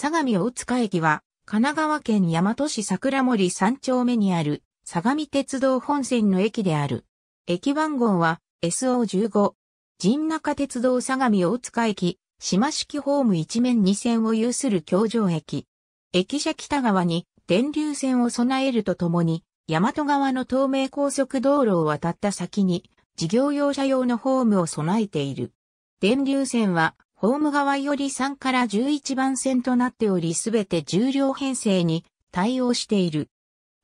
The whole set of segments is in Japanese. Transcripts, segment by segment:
相模大塚駅は、神奈川県大和市桜森3丁目にある、相模鉄道本線の駅である。駅番号は SO15。神中鉄道相模大塚駅、島式ホーム一面2線を有する橋上駅。駅舎北側に電流線を備えるとともに、大和側の東名高速道路を渡った先に、事業用車用のホームを備えている。電流線はホーム側より3から11番線となっておりすべて重量編成に対応している。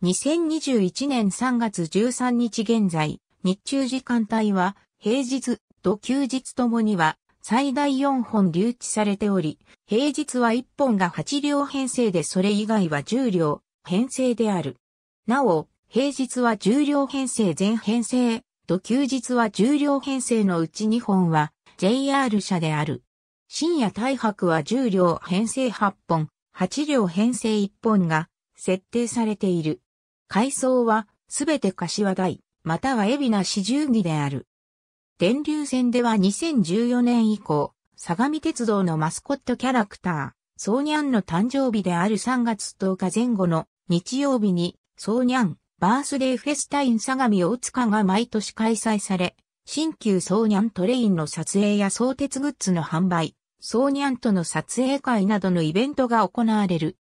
2021年3月13日現在、日中時間帯は平日と休日ともには最大4本留置されており、平日は1本が8両編成でそれ以外は10両編成である。なお、平日は10両編成全編成と休日は10両編成のうち2本は JR 車である。深夜大白は10両編成8本、8両編成1本が設定されている。階層はすべて柏台、または海老名市十儀である。電流線では2014年以降、相模鉄道のマスコットキャラクター、ソーニャンの誕生日である3月10日前後の日曜日に、ソーニャン、バースデーフェスタイン相模大塚が毎年開催され、新旧ソーニャントレインの撮影や相鉄グッズの販売、ソーニャンとの撮影会などのイベントが行われる。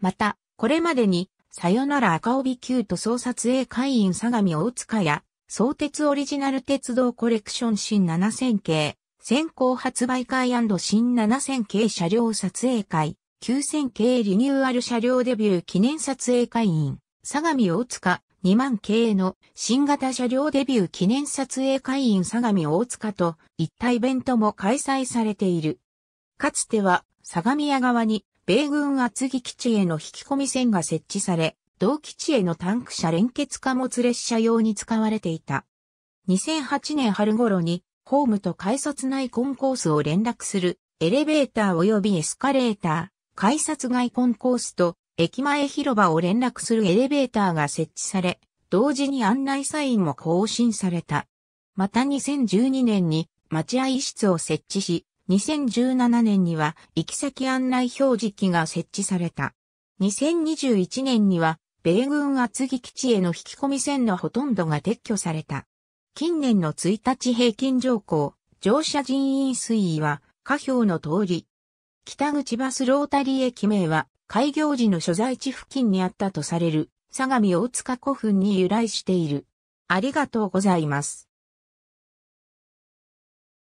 また、これまでに、さよなら赤帯ート。総撮影会員相模大塚や、相鉄オリジナル鉄道コレクション新7000系、先行発売会新7000系車両撮影会、9000系リニューアル車両デビュー記念撮影会員、相模大塚、2万系の新型車両デビュー記念撮影会員相模大塚といったイベントも開催されている。かつては、相模屋側に、米軍厚木基地への引き込み線が設置され、同基地へのタンク車連結貨物列車用に使われていた。2008年春頃に、ホームと改札内コンコースを連絡する、エレベーター及びエスカレーター、改札外コンコースと、駅前広場を連絡するエレベーターが設置され、同時に案内サインも更新された。また2012年に待合室を設置し、2017年には行き先案内表示機が設置された。2021年には米軍厚木基地への引き込み線のほとんどが撤去された。近年の1日平均乗降、乗車人員推移は、下表の通り。北口バスロータリー駅名は、開業時の所在地付近にあったとされる、相模大塚古墳に由来している。ありがとうございます。